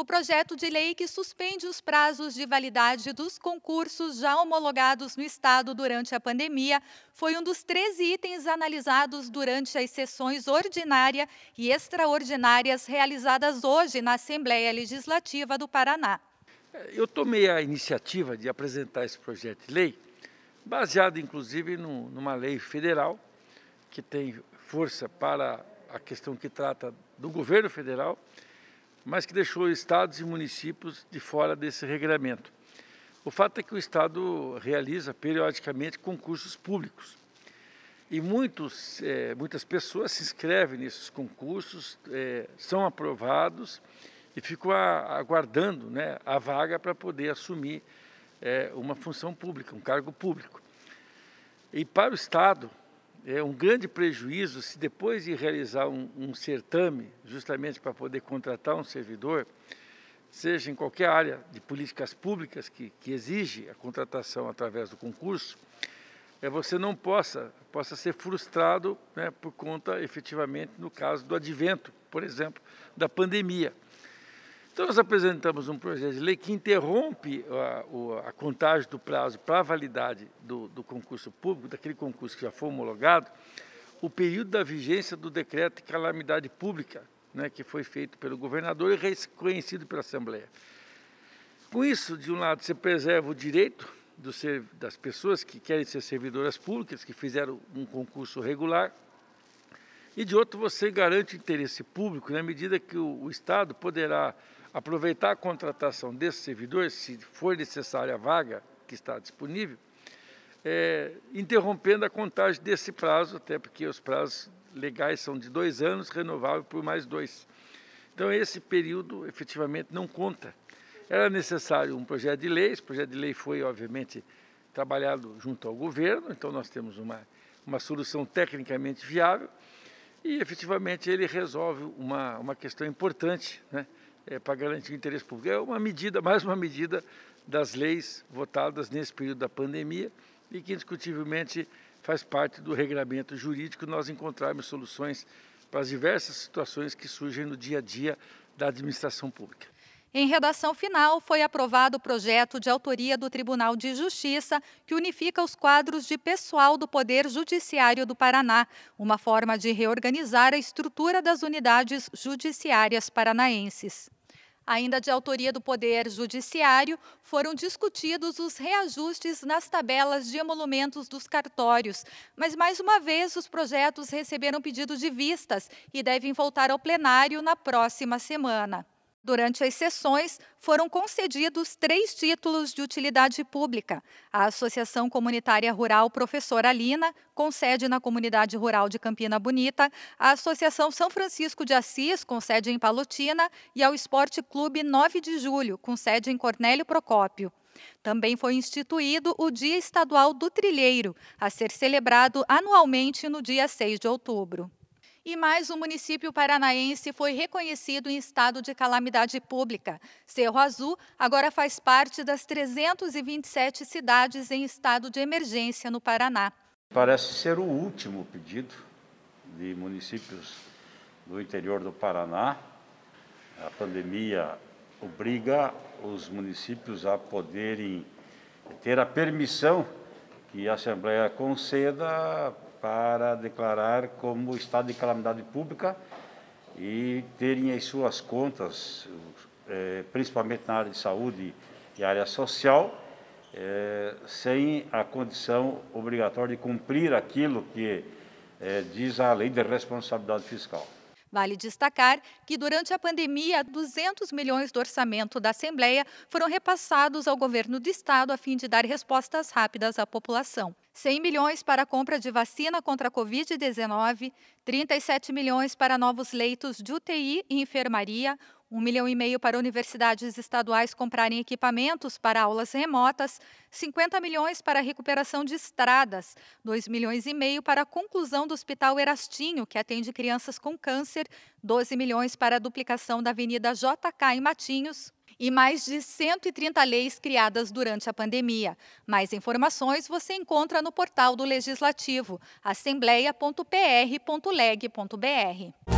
o projeto de lei que suspende os prazos de validade dos concursos já homologados no Estado durante a pandemia foi um dos 13 itens analisados durante as sessões ordinária e extraordinárias realizadas hoje na Assembleia Legislativa do Paraná. Eu tomei a iniciativa de apresentar esse projeto de lei, baseado inclusive no, numa lei federal que tem força para a questão que trata do governo federal mas que deixou estados e municípios de fora desse regulamento. O fato é que o Estado realiza periodicamente concursos públicos. E muitos, é, muitas pessoas se inscrevem nesses concursos, é, são aprovados e ficam a, aguardando né, a vaga para poder assumir é, uma função pública, um cargo público. E para o Estado, é um grande prejuízo se depois de realizar um, um certame, justamente para poder contratar um servidor, seja em qualquer área de políticas públicas que, que exige a contratação através do concurso, é você não possa, possa ser frustrado né, por conta, efetivamente, no caso do advento, por exemplo, da pandemia. Então, nós apresentamos um projeto de lei que interrompe a, a contagem do prazo para a validade do, do, concurso público, daquele concurso que já foi homologado, o período da vigência do decreto de calamidade pública, né, que foi feito pelo governador e reconhecido pela Assembleia. Com isso, de um lado, você preserva o direito do, das pessoas que querem ser servidoras públicas, que fizeram um concurso regular, e de outro, você garante interesse público na né, medida que o, o Estado poderá aproveitar a contratação desses servidores, se for necessária a vaga que está disponível, é, interrompendo a contagem desse prazo, até porque os prazos legais são de dois anos, renovável por mais dois. Então, esse período efetivamente não conta. Era necessário um projeto de lei, esse projeto de lei foi, obviamente, trabalhado junto ao governo, então nós temos uma, uma solução tecnicamente viável e efetivamente ele resolve uma, uma questão importante, né? é, para garantir o interesse público. É uma medida, mais uma medida das leis votadas nesse período da pandemia e que indiscutivelmente faz parte do regramento jurídico nós encontrarmos soluções para as diversas situações que surgem no dia a dia da administração pública. Em redação final, foi aprovado o projeto de autoria do Tribunal de Justiça, que unifica os quadros de pessoal do Poder Judiciário do Paraná, uma forma de reorganizar a estrutura das unidades judiciárias paranaenses. Ainda de autoria do Poder Judiciário, foram discutidos os reajustes nas tabelas de emolumentos dos cartórios. Mas, mais uma vez, os projetos receberam pedido de vistas e devem voltar ao plenário na próxima semana. Durante as sessões, foram concedidos três títulos de utilidade pública. A Associação Comunitária Rural Professora Lina, com sede na Comunidade Rural de Campina Bonita, a Associação São Francisco de Assis, com sede em Palotina, e ao Esporte Clube 9 de Julho, com sede em Cornélio Procópio. Também foi instituído o Dia Estadual do Trilheiro, a ser celebrado anualmente no dia 6 de outubro. E mais um município paranaense foi reconhecido em estado de calamidade pública. Cerro Azul agora faz parte das 327 cidades em estado de emergência no Paraná. Parece ser o último pedido de municípios do interior do Paraná. A pandemia obriga os municípios a poderem ter a permissão que a Assembleia conceda para declarar como estado de calamidade pública e terem as suas contas, eh, principalmente na área de saúde e área social, eh, sem a condição obrigatória de cumprir aquilo que eh, diz a lei de responsabilidade fiscal. Vale destacar que, durante a pandemia, 200 milhões do orçamento da Assembleia foram repassados ao governo do Estado a fim de dar respostas rápidas à população. 100 milhões para a compra de vacina contra a Covid-19, 37 milhões para novos leitos de UTI e enfermaria, um milhão e meio para universidades estaduais comprarem equipamentos para aulas remotas, 50 milhões para a recuperação de estradas, 2 milhões e meio para a conclusão do Hospital Erastinho, que atende crianças com câncer, 12 milhões para a duplicação da Avenida JK em Matinhos, e mais de 130 leis criadas durante a pandemia. Mais informações você encontra no portal do Legislativo, assembleia.pr.leg.br.